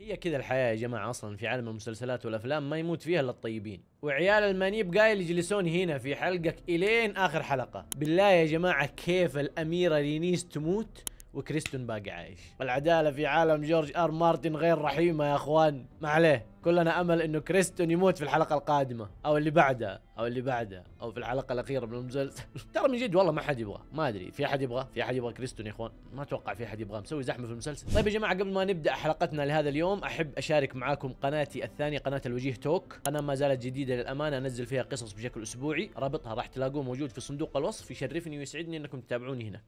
هي كذا الحياة يا جماعة أصلا في عالم المسلسلات والأفلام ما يموت فيها إلا الطيبين وعيال المانيب قايل يجلسون هنا في حلقك إلين آخر حلقة بالله يا جماعة كيف الأميرة لينيس تموت وكريستون باقي عايش العدالة في عالم جورج آر مارتن غير رحيمة يا أخوان ما عليه كلنا أمل أنه كريستون يموت في الحلقة القادمة أو اللي بعدها أو اللي بعدها أو في الحلقة الأخيرة من المسلسل ترى من جد والله ما حد يبغى ما أدري في أحد يبغى في أحد يبغى كريستون يا إخوان ما أتوقع في أحد يبغى مسوي زحمة في المسلسل طيب يا جماعة قبل ما نبدأ حلقتنا لهذا اليوم أحب أشارك معاكم قناتي الثانية قناة الوجيه توك قناة ما زالت جديدة للأمانة أنزل فيها قصص بشكل أسبوعي رابطها راح تلاقوه موجود في صندوق الوصف يشرفني ويسعدني أنكم تتابعوني هناك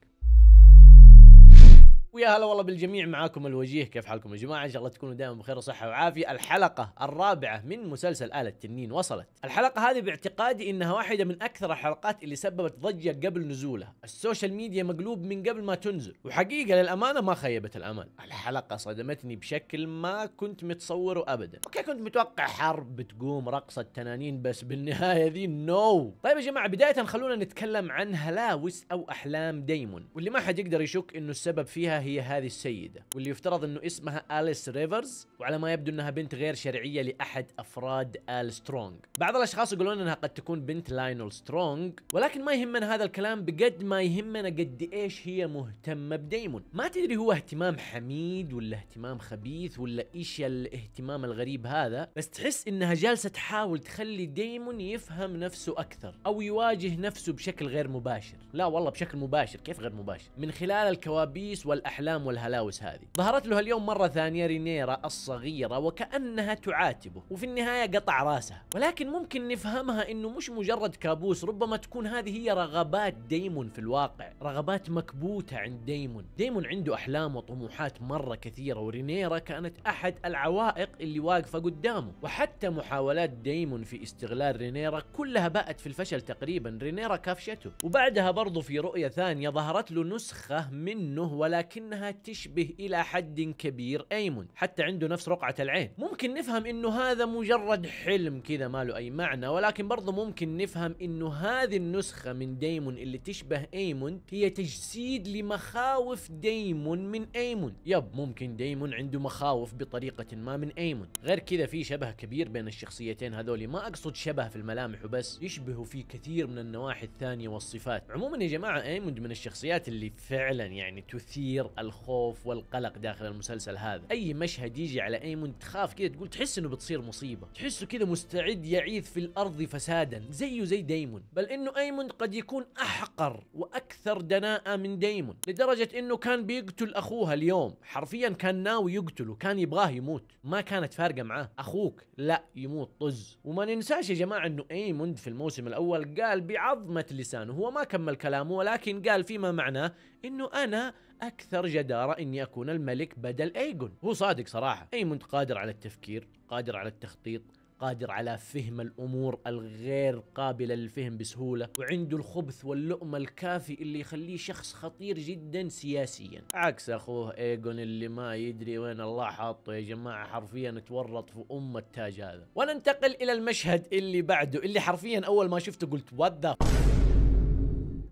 ويا هلا والله بالجميع معاكم الوجيه كيف حالكم يا جماعه ان شاء الله تكونوا دائما بخير وصحه وعافيه الحلقه الرابعه من مسلسل آلة التنين وصلت الحلقه هذه باعتقادي انها واحده من اكثر الحلقات اللي سببت ضجه قبل نزولها السوشيال ميديا مقلوب من قبل ما تنزل وحقيقه للامانه ما خيبت الامل الحلقه صدمتني بشكل ما كنت متصوره ابدا اوكي كنت متوقع حرب بتقوم رقصه تنانين بس بالنهايه ذي نو no. طيب يا جماعه بدايه خلونا نتكلم عن هلاوس او احلام ديمون واللي ما حد يقدر يشك انه السبب فيها هي هذه السيدة واللي يفترض انه اسمها أليس ريفرز وعلى ما يبدو انها بنت غير شرعية لأحد أفراد آل سترونج بعض الأشخاص يقولون انها قد تكون بنت لاينول سترونج ولكن ما يهمنا هذا الكلام بقد ما يهمنا قد ايش هي مهتمة بديمون ما تدري هو اهتمام حميد ولا اهتمام خبيث ولا ايش الاهتمام الغريب هذا بس تحس انها جالسة تحاول تخلي ديمون يفهم نفسه أكثر أو يواجه نفسه بشكل غير مباشر لا والله بشكل مباشر كيف غير مباشر من خلال الكوابيس وال الأحلام والهلاوس هذه ظهرت له اليوم مرة ثانية رينيرا الصغيرة وكأنها تعاتبه وفي النهاية قطع راسها ولكن ممكن نفهمها أنه مش مجرد كابوس ربما تكون هذه هي رغبات ديمون في الواقع رغبات مكبوتة عند ديمون ديمون عنده أحلام وطموحات مرة كثيرة ورينيرا كانت أحد العوائق اللي واقفة قدامه وحتى محاولات ديمون في استغلال رينيرا كلها باءت في الفشل تقريبا رينيرا كافشته وبعدها برضو في رؤية ثانية ظهرت له نسخة منه ولكن لكنها تشبه إلى حد كبير ايمون حتى عنده نفس رقعة العين ممكن نفهم إنه هذا مجرد حلم كذا ما له أي معنى ولكن برضه ممكن نفهم إنه هذه النسخة من ديمون اللي تشبه أيمون هي تجسيد لمخاوف ديمون من أيمون يب ممكن ديمون عنده مخاوف بطريقة ما من أيمون غير كذا في شبه كبير بين الشخصيتين هذول ما أقصد شبه في الملامح وبس يشبهوا في كثير من النواحي الثانية والصفات عموما يا جماعة ايمون من الشخصيات اللي فعلا يعني تثير الخوف والقلق داخل المسلسل هذا اي مشهد يجي على ايمون تخاف كذا تقول تحس انه بتصير مصيبه تحسه كذا مستعد يعيث في الارض فسادا زيه زي ديمون بل انه ايمون قد يكون احقر واكثر دناءه من ديمون لدرجه انه كان بيقتل اخوها اليوم حرفيا كان ناوي يقتله كان يبغاه يموت ما كانت فارقه معاه اخوك لا يموت طز وما ننساش يا جماعه انه ايمون في الموسم الاول قال بعظمه لسانه هو ما كمل كلامه ولكن قال فيما معناه انه انا اكثر جداره اني اكون الملك بدل ايجون هو صادق صراحه أيمون قادر على التفكير قادر على التخطيط قادر على فهم الامور الغير قابله للفهم بسهوله وعنده الخبث واللؤمه الكافي اللي يخليه شخص خطير جدا سياسيا عكس اخوه ايجون اللي ما يدري وين الله حاطه يا جماعه حرفيا تورط في ام التاج هذا وننتقل الى المشهد اللي بعده اللي حرفيا اول ما شفته قلت وات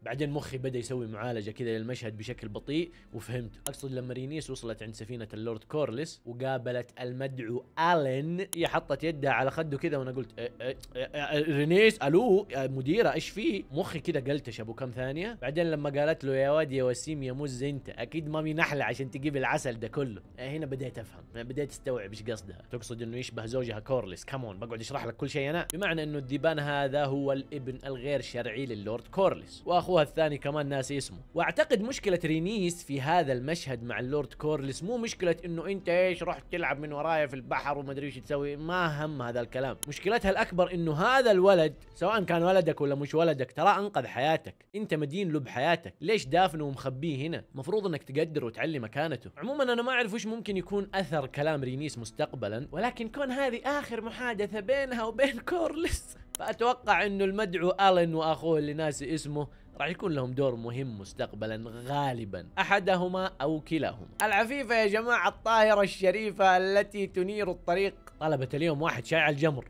بعدين مخي بدا يسوي معالجه كذا للمشهد بشكل بطيء وفهمت اقصد لما رينيس وصلت عند سفينه اللورد كورلس وقابلت المدعو الين هي حطت يدها على خده كذا وانا قلت أه، أه، أه، رينيس الو مديره ايش في مخي كذا قلتش ابو كم ثانيه بعدين لما قالت له يا واد يا وسيم يا مز انت اكيد مامي نحله عشان تجيب العسل ده كله هنا بديت افهم بديت استوعب ايش قصدها تقصد انه يشبه زوجها كورلس كمون بقعد اشرح لك كل شيء انا بمعنى انه الديبان هذا هو الابن الغير شرعي للورد كورلس واخوه اخوها الثاني كمان ناسي اسمه واعتقد مشكله رينيس في هذا المشهد مع اللورد كورلس مو مشكله انه انت ايش رحت تلعب من ورايا في البحر وما ادري ايش تسوي ما هم هذا الكلام مشكلتها الاكبر انه هذا الولد سواء كان ولدك ولا مش ولدك ترى انقذ حياتك انت مدين له بحياتك ليش دافنه ومخبيه هنا مفروض انك تقدر وتعلي مكانته عموما انا ما اعرف وش ممكن يكون اثر كلام رينيس مستقبلا ولكن كون هذه اخر محادثه بينها وبين كورلس فاتوقع انه المدعو الين واخوه اللي ناسي اسمه راح يكون لهم دور مهم مستقبلا غالبا احدهما او كلاهما العفيفه يا جماعه الطاهره الشريفه التي تنير الطريق طلبت اليوم واحد شايع الجمر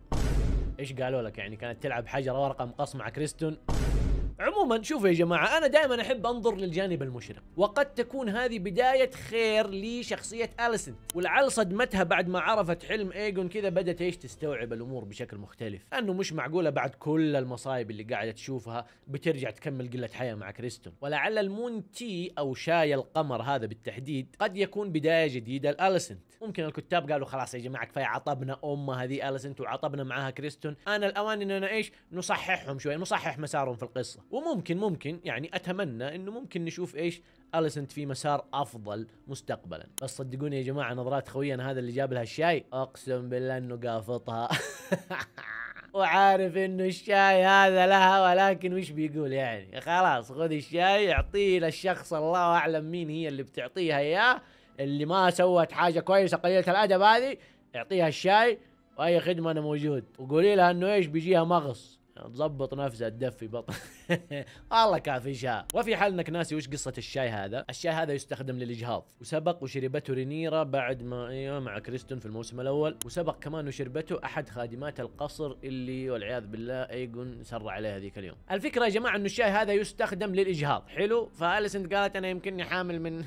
ايش قالوا لك يعني كانت تلعب حجر ورقه مقص مع كريستون عموما شوفوا يا جماعه انا دائما احب انظر للجانب المشرق وقد تكون هذه بدايه خير لشخصيه اليسنت والعل صدمتها بعد ما عرفت حلم ايجون كذا بدات ايش تستوعب الامور بشكل مختلف انه مش معقوله بعد كل المصايب اللي قاعده تشوفها بترجع تكمل قله حياه مع كريستون ولعل المون تي او شاي القمر هذا بالتحديد قد يكون بدايه جديده لاليسنت ممكن الكتاب قالوا خلاص يا جماعه كفايه عطبنا امها هذه اليسنت وعطبنا معاها كريستون انا الاوان اننا ايش نصححهم شوي نصحح مسارهم في القصه وممكن ممكن يعني اتمنى انه ممكن نشوف ايش اليسنت في مسار افضل مستقبلا بس صدقوني يا جماعه نظرات خوينا هذا اللي جاب لها الشاي اقسم بالله انه قافطها وعارف انه الشاي هذا لها ولكن وش بيقول يعني خلاص خذ الشاي اعطيه للشخص الله اعلم مين هي اللي بتعطيها اياه اللي ما سوت حاجه كويسه قليله الادب هذه اعطيها الشاي واي خدمه انا موجود وقولي لها انه ايش بيجيها مغص تظبط نفسها تدفي بطن الله شاء وفي حال انك ناسي وش قصه الشاي هذا الشاي هذا يستخدم للاجهاض وسبق وشربته رينيرا بعد ما إيه، مع كريستون في الموسم الاول وسبق كمان وشربته احد خادمات القصر اللي والعياذ بالله ايجون سر عليها ذيك اليوم الفكره يا جماعه انه الشاي هذا يستخدم للاجهاض حلو فاليسنت قالت انا يمكنني حامل من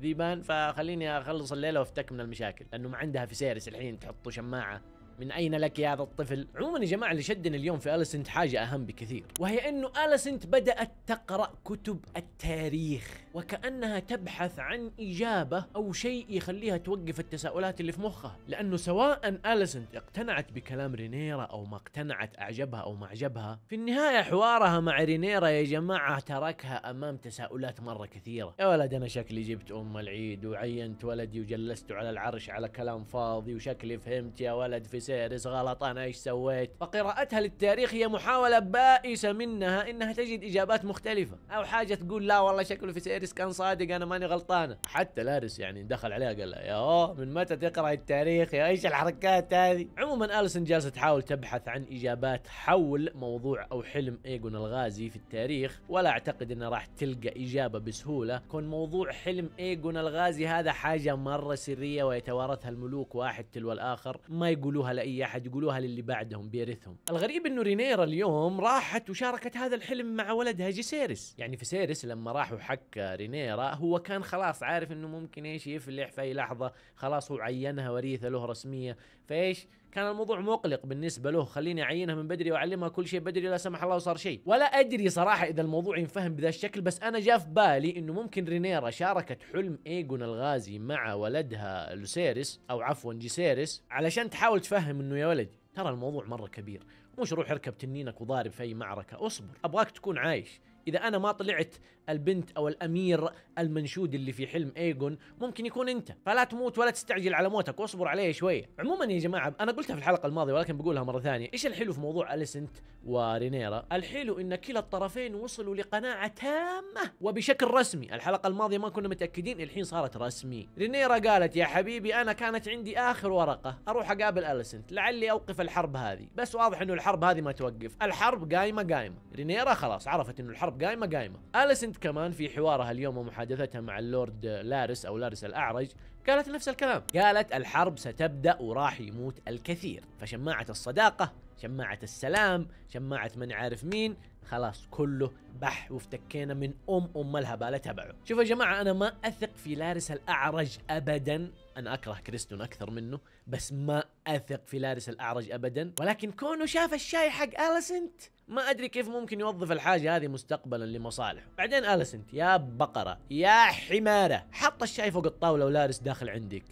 ذيبان فخليني اخلص الليله وافتك من المشاكل لانه ما عندها في سيرس الحين تحطوا شماعه من أين لك يا هذا الطفل؟ عموما يا جماعة اللي شدنا اليوم في أليسنت حاجة أهم بكثير وهي أنه أليسنت بدأت تقرأ كتب التاريخ وكأنها تبحث عن إجابة أو شيء يخليها توقف التساؤلات اللي في مخها لأنه سواء أليسنت اقتنعت بكلام رينيرا أو ما اقتنعت أعجبها أو ما أعجبها في النهاية حوارها مع رينيرا يا جماعة تركها أمام تساؤلات مرة كثيرة يا ولد أنا شكلي جبت أم العيد وعينت ولدي وجلسته على العرش على كلام فاضي وشكلي فهمت يا ولد في سيرس غلط أنا إيش سويت فقراءتها للتاريخ هي محاولة بائسة منها إنها تجد إجابات مختلفة أو حاجة تقول لا والله شكله في سيرس كان صادق أنا ماني غلطانة حتى لارس يعني دخل عليها قال لها يا من متى تقرأ التاريخ يا إيش الحركات هذه عموما ألسن جالسة تحاول تبحث عن إجابات حول موضوع أو حلم إيجون الغازي في التاريخ ولا أعتقد أنها راح تلقى إجابة بسهولة كون موضوع حلم إيجون الغازي هذا حاجة مرة سرية ويتوارثها الملوك واحد تلو الآخر ما يقولوها لاي احد يقولوها للي بعدهم بيرثهم الغريب انه رينيرا اليوم راحت وشاركت هذا الحلم مع ولدها جيسيرس يعني سيرس لما راح وحك رينيرا هو كان خلاص عارف انه ممكن ايش يفلح في اي لحظه خلاص هو عينها وريثه له رسميه فايش كان الموضوع مقلق بالنسبه له خليني اعينها من بدري واعلمها كل شيء بدري لا سمح الله وصار شيء ولا ادري صراحه اذا الموضوع ينفهم بذا الشكل بس انا جاء في بالي انه ممكن رينيرا شاركت حلم ايجون الغازي مع ولدها لوسيرس او عفوا جيسيرس علشان تحاول تفهم انه يا ولد ترى الموضوع مره كبير مش روح اركب تنينك وضارب في اي معركه اصبر ابغاك تكون عايش اذا انا ما طلعت البنت او الامير المنشود اللي في حلم ايجون ممكن يكون انت فلا تموت ولا تستعجل على موتك واصبر عليه شويه عموما يا جماعه انا قلتها في الحلقه الماضيه ولكن بقولها مره ثانيه ايش الحلو في موضوع اليسنت ورينيرا الحلو ان كلا الطرفين وصلوا لقناعه تامه وبشكل رسمي الحلقه الماضيه ما كنا متاكدين الحين صارت رسمي رينيرا قالت يا حبيبي انا كانت عندي اخر ورقه اروح اقابل اليسنت لعلي اوقف الحرب هذه بس واضح انه الحرب هذه ما توقف الحرب قايمه قايمه رينيرا خلاص عرفت انه الحرب قايمه قايمه اليسنت كمان في حوارها اليوم ومحادثتها مع اللورد لارس او لارس الاعرج قالت نفس الكلام قالت الحرب ستبدا وراح يموت الكثير فشماعه الصداقه شماعه السلام شماعه من عارف مين خلاص كله بح وافتكينا من ام ام الهباله تبعه شوفوا يا جماعه انا ما اثق في لارس الاعرج ابدا انا اكره كريستون اكثر منه بس ما اثق في لارس الاعرج ابدا ولكن كونه شاف الشاي حق اليسنت ما ادري كيف ممكن يوظف الحاجه هذه مستقبلا لمصالحه بعدين اليسنت يا بقره يا حماره حط الشاي فوق الطاوله ولارس داخل عندك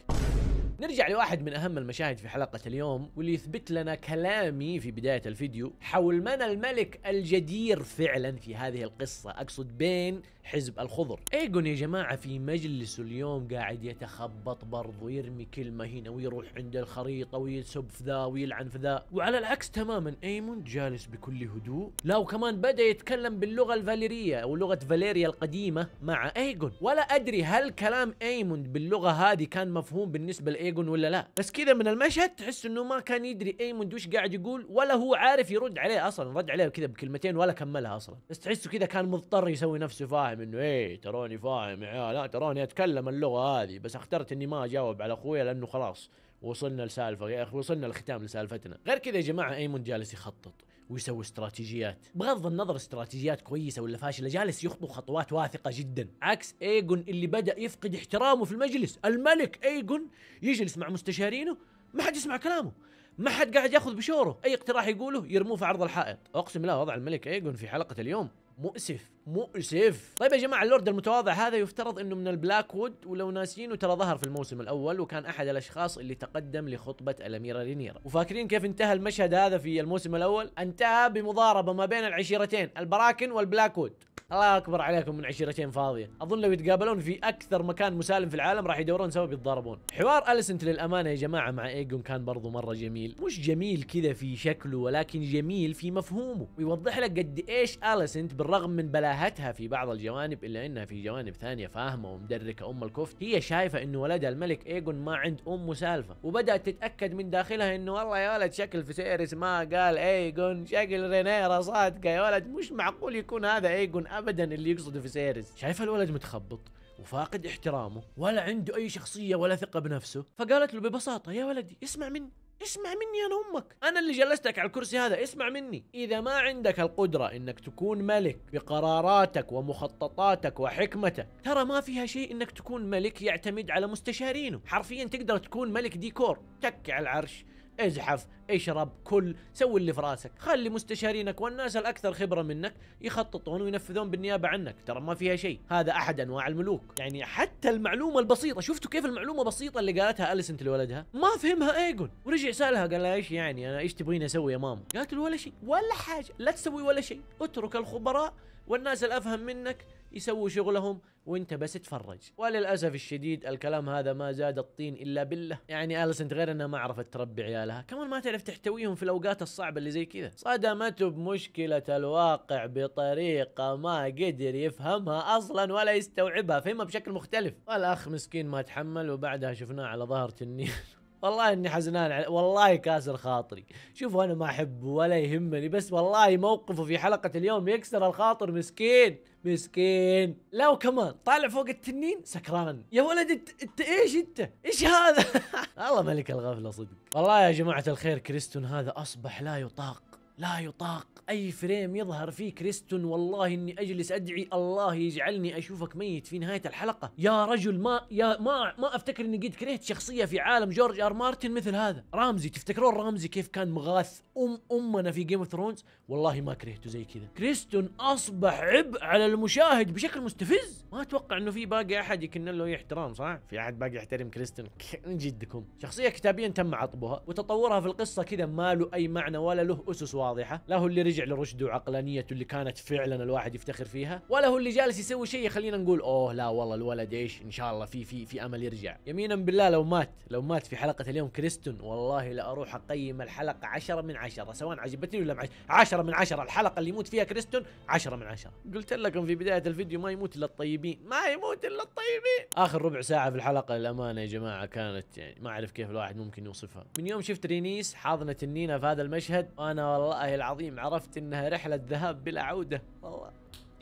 نرجع لواحد من اهم المشاهد في حلقه اليوم واللي يثبت لنا كلامي في بدايه الفيديو حول من الملك الجدير فعلا في هذه القصه اقصد بين حزب الخضر ايجون يا جماعة في مجلسه اليوم قاعد يتخبط برضه يرمي كلمة هنا ويروح عند الخريطة ويسب في ذا ويلعن في ذا وعلى العكس تماما ايمون جالس بكل هدوء لا وكمان بدأ يتكلم باللغة الفاليرية او لغة فاليريا القديمة مع ايجون ولا ادري هل كلام ايمون باللغة هذه كان مفهوم بالنسبة لايجون ولا لا بس كذا من المشهد تحس انه ما كان يدري ايمون وش قاعد يقول ولا هو عارف يرد عليه اصلا رد عليه كذا بكلمتين ولا كملها اصلا بس تحسه كذا كان مضطر يسوي نفسه فاهم فاهم انه ايه تروني فاهم يا عيال لا تروني اتكلم اللغه هذه بس اخترت اني ما اجاوب على اخويا لانه خلاص وصلنا لسالفه يا اخي وصلنا لختام لسالفتنا غير كذا يا جماعه ايمون جالس يخطط ويسوي استراتيجيات بغض النظر استراتيجيات كويسه ولا فاشله جالس يخطو خطوات واثقه جدا عكس ايجون اللي بدا يفقد احترامه في المجلس الملك ايجون يجلس مع مستشارينه ما حد يسمع كلامه ما حد قاعد ياخذ بشوره اي اقتراح يقوله يرموه في عرض الحائط اقسم بالله وضع الملك ايجون في حلقه اليوم مؤسف مؤسف طيب يا جماعه اللورد المتواضع هذا يفترض انه من البلاك وود ولو ناسينه ترى ظهر في الموسم الاول وكان احد الاشخاص اللي تقدم لخطبه الاميره رينيرا وفاكرين كيف انتهى المشهد هذا في الموسم الاول انتهى بمضاربه ما بين العشيرتين البراكن والبلاك وود الله اكبر عليكم من عشيرتين فاضيه اظن لو يتقابلون في اكثر مكان مسالم في العالم راح يدورون سوا يتضاربون حوار اليسنت للامانه يا جماعه مع ايجون كان برضو مره جميل مش جميل كذا في شكله ولكن جميل في مفهومه ويوضح لك قد ايش اليسنت بالرغم من بلاء شاهدها في بعض الجوانب الا انها في جوانب ثانيه فاهمه ومدركه ام الكفت هي شايفه انه ولدها الملك ايجون ما عند امه سالفه وبدات تتاكد من داخلها انه والله يا ولد شكل سيرس ما قال ايجون شكل رينيرا صادقه يا ولد مش معقول يكون هذا ايجون ابدا اللي يقصده سيرس شايفه الولد متخبط وفاقد احترامه ولا عنده اي شخصيه ولا ثقه بنفسه فقالت له ببساطه يا ولدي اسمع مني اسمع مني انا امك انا اللي جلستك على الكرسي هذا اسمع مني اذا ما عندك القدره انك تكون ملك بقراراتك ومخططاتك وحكمتك ترى ما فيها شيء انك تكون ملك يعتمد على مستشارينه حرفيا تقدر تكون ملك ديكور تك على العرش ازحف اشرب كل سوي اللي في راسك خلي مستشارينك والناس الاكثر خبره منك يخططون وينفذون بالنيابه عنك ترى ما فيها شيء هذا احد انواع الملوك يعني حتى المعلومه البسيطه شفتوا كيف المعلومه بسيطه اللي قالتها اليسنت لولدها ما فهمها ايجون ورجع سالها قال لها ايش يعني انا ايش تبغين اسوي يا ماما قالت له ولا شيء ولا حاجه لا تسوي ولا شيء اترك الخبراء والناس الافهم منك يسووا شغلهم وانت بس تفرج وللاسف الشديد الكلام هذا ما زاد الطين الا بالله يعني اليسنت غير انها ما عرفت تربي عيالها كمان ما تعرف تحتويهم في الاوقات الصعبه اللي زي كذا صدمته بمشكله الواقع بطريقه ما قدر يفهمها اصلا ولا يستوعبها فهمها بشكل مختلف والاخ مسكين ما تحمل وبعدها شفناه على ظهر تنين والله اني حزنان عليه والله كاسر خاطري شوفوا انا ما احبه ولا يهمني بس والله موقفه في حلقه اليوم يكسر الخاطر مسكين مسكين لا وكمان طالع فوق التنين سكران يا ولد انت انت ايش انت ايش هذا والله ملك الغفله صدق والله يا جماعه الخير كريستون هذا اصبح لا يطاق لا يطاق اي فريم يظهر فيه كريستون والله اني اجلس ادعي الله يجعلني اشوفك ميت في نهايه الحلقه يا رجل ما يا ما ما افتكر اني قد كرهت شخصيه في عالم جورج ار مارتن مثل هذا رامزي تفتكرون رامزي كيف كان مغاث ام امنا في جيم اوف ثرونز والله ما كرهته زي كذا كريستون اصبح عبء على المشاهد بشكل مستفز ما اتوقع انه في باقي احد يكن له احترام صح في احد باقي يحترم كريستون من جدكم شخصيه كتابيا تم عطبها وتطورها في القصه كذا ما له اي معنى ولا له اسس واضحه لا هو اللي رجع لرشده وعقلانيته اللي كانت فعلا الواحد يفتخر فيها ولا هو اللي جالس يسوي شيء خلينا نقول اوه لا والله الولد ايش ان شاء الله في في في امل يرجع يمينا بالله لو مات لو مات في حلقه اليوم كريستون والله لا اروح اقيم الحلقه 10 من 10 سواء عجبتني ولا 10 من 10 الحلقه اللي يموت فيها كريستون 10 من 10 قلت لكم في بدايه الفيديو ما يموت الا الطيبين ما يموت الا الطيبين اخر ربع ساعه في الحلقه للامانه يا جماعه كانت يعني ما اعرف كيف الواحد ممكن يوصفها من يوم شفت رينيس حاضنه تنينه في هذا المشهد انا والله والله العظيم عرفت انها رحله ذهاب بلا عوده والله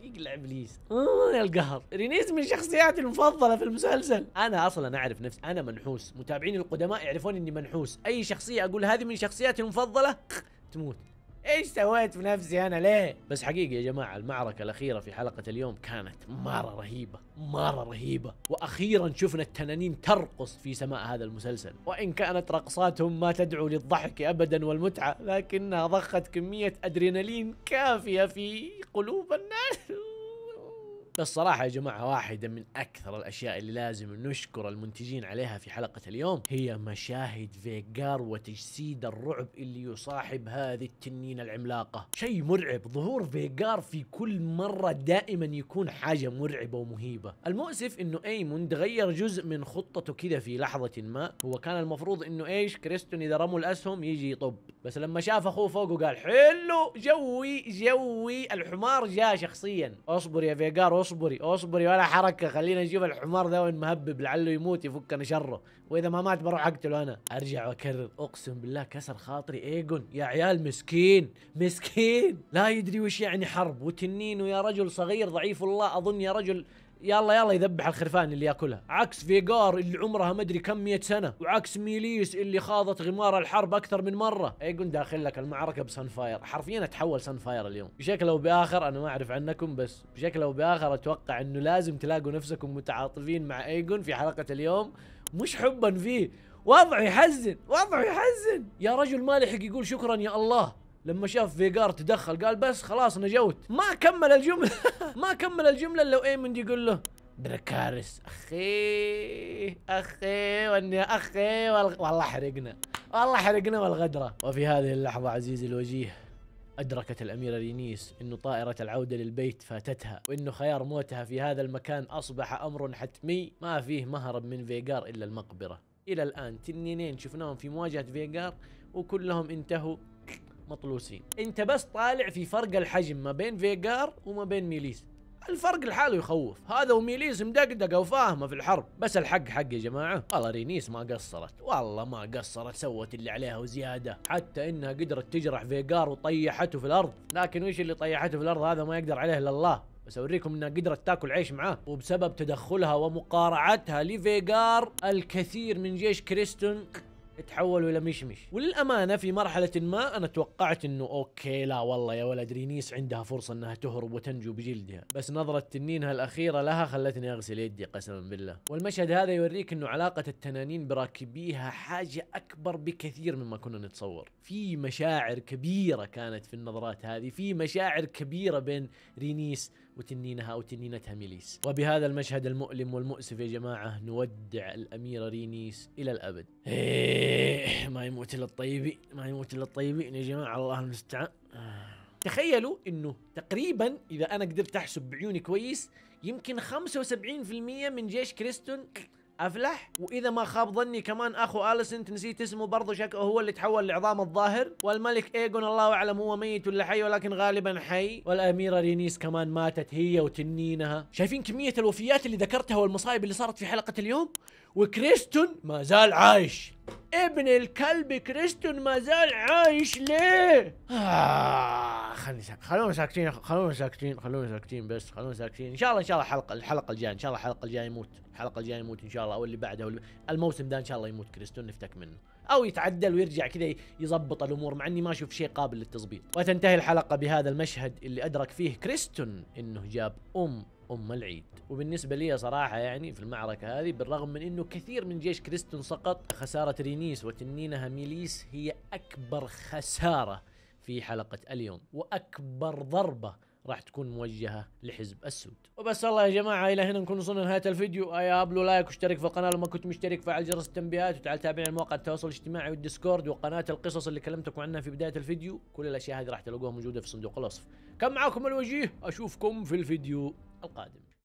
يقلع ابليس آه، يا القهر رينيز من شخصياتي المفضله في المسلسل انا اصلا اعرف نفسي انا منحوس متابعين القدماء يعرفون اني منحوس اي شخصيه اقول هذه من شخصياتي المفضله تموت ايش سويت في نفسي انا ليه بس حقيقي يا جماعه المعركه الاخيره في حلقه اليوم كانت مره رهيبه مره رهيبه واخيرا شفنا التنانين ترقص في سماء هذا المسلسل وان كانت رقصاتهم ما تدعو للضحك ابدا والمتعه لكنها ضخت كميه ادرينالين كافيه في قلوب الناس الصراحة يا جماعة واحدة من أكثر الأشياء اللي لازم نشكر المنتجين عليها في حلقة اليوم هي مشاهد فيجار وتجسيد الرعب اللي يصاحب هذه التنينة العملاقة شيء مرعب ظهور فيجار في كل مرة دائما يكون حاجة مرعبة ومهيبة المؤسف انه ايمون تغير جزء من خطته كده في لحظة ما هو كان المفروض انه ايش كريستون اذا رموا الاسهم يجي يطب بس لما شاف اخوه فوقه قال حلو جوي جوي الحمار جاء شخصيا اصبر يا فيجار اصبري اصبري ولا حركه خلينا نجيب الحمار ذا وين مهبب لعله يموت يفكنا شره واذا ما مات بروح اقتله انا ارجع واكرر اقسم بالله كسر خاطري ايجون يا عيال مسكين مسكين لا يدري وش يعني حرب وتنين ويا رجل صغير ضعيف الله اظن يا رجل يلا يلا يذبح الخرفان اللي ياكلها عكس فيجار اللي عمرها ما ادري كم مية سنه وعكس ميليس اللي خاضت غمار الحرب اكثر من مره إيه، يقول داخل لك المعركه فاير حرفيا اتحول فاير اليوم بشكل او باخر انا ما اعرف عنكم بس بشكل او باخر اتوقع انه لازم تلاقوا نفسكم متعاطفين مع ايجون في حلقه اليوم مش حبا فيه وضعه يحزن وضعه يحزن يا رجل ما لحق يقول شكرا يا الله لما شاف فيجار تدخل قال بس خلاص نجوت ما كمل الجمله ما كمل الجمله الا وايمند يقول له دركارس اخي اخي واني اخي والله حرقنا والله حرقنا والغدره وفي هذه اللحظه عزيزي الوجيه أدركت الأميرة رينيس أن طائرة العودة للبيت فاتتها وأن خيار موتها في هذا المكان أصبح أمر حتمي ما فيه مهرب من فيجار إلا المقبرة إلى الآن تنينين شفناهم في مواجهة فيجار وكلهم انتهوا مطلوسين انت بس طالع في فرق الحجم ما بين فيجار وما بين ميليس الفرق لحاله يخوف هذا وميليس مدقدقه وفاهمه في الحرب بس الحق حق يا جماعه والله رينيس ما قصرت والله ما قصرت سوت اللي عليها وزياده حتى انها قدرت تجرح فيجار وطيحته في الارض لكن وش اللي طيحته في الارض هذا ما يقدر عليه الا الله بس اوريكم انها قدرت تاكل عيش معاه وبسبب تدخلها ومقارعتها لفيجار الكثير من جيش كريستون تحولوا الى مشمش وللامانه في مرحله ما انا توقعت انه اوكي لا والله يا ولد رينيس عندها فرصه انها تهرب وتنجو بجلدها بس نظره تنينها الاخيره لها خلتني اغسل يدي قسما بالله والمشهد هذا يوريك انه علاقه التنانين براكبيها حاجه اكبر بكثير مما كنا نتصور في مشاعر كبيره كانت في النظرات هذه في مشاعر كبيره بين رينيس وتنينها أو تنينتها ميليس وبهذا المشهد المؤلم والمؤسف يا جماعة نودع الأميرة رينيس إلى الأبد إيه، ما يموت إلا الطيبي ما يموت إلا الطيبي يا جماعة الله المستعان تخيلوا انه تقريبا اذا انا قدرت احسب بعيوني كويس يمكن 75% من جيش كريستون افلح واذا ما خاب ظني كمان اخو اليسنت نسيت اسمه برضه شكله هو اللي تحول لعظام الظاهر والملك ايجون الله اعلم هو ميت ولا حي ولكن غالبا حي والاميره رينيس كمان ماتت هي وتنينها شايفين كميه الوفيات اللي ذكرتها والمصايب اللي صارت في حلقه اليوم وكريستون ما زال عايش ابن الكلب كريستون ما زال عايش ليه؟ آه خلني ساكت خلونا ساكتين خلونا ساكتين خلونا ساكتين بس خلونا ساكتين ان شاء الله ان شاء الله الحلقه الحلقه الجايه ان شاء الله الحلقه الجايه يموت الحلقه الجايه يموت ان شاء الله او اللي بعده الموسم ده ان شاء الله يموت كريستون نفتك منه او يتعدل ويرجع كذا يظبط الامور مع اني ما اشوف شيء قابل للتظبيط وتنتهي الحلقه بهذا المشهد اللي ادرك فيه كريستون انه جاب ام ام العيد وبالنسبه لي صراحه يعني في المعركه هذه بالرغم من انه كثير من جيش كريستون سقط خساره رينيس وتنينها ميليس هي اكبر خساره في حلقه اليوم واكبر ضربه راح تكون موجهه لحزب السود وبس الله يا جماعه الى هنا نكون وصلنا لنهايه الفيديو اي ابلو لايك واشترك في القناه لو ما كنت مشترك فعل جرس التنبيهات وتعال تابعنا على مواقع التواصل الاجتماعي والديسكورد وقناه القصص اللي كلمتكم عنها في بدايه الفيديو كل الاشياء هذه راح تلاقوها موجوده في صندوق الوصف كان معاكم الوجيه اشوفكم في الفيديو القادم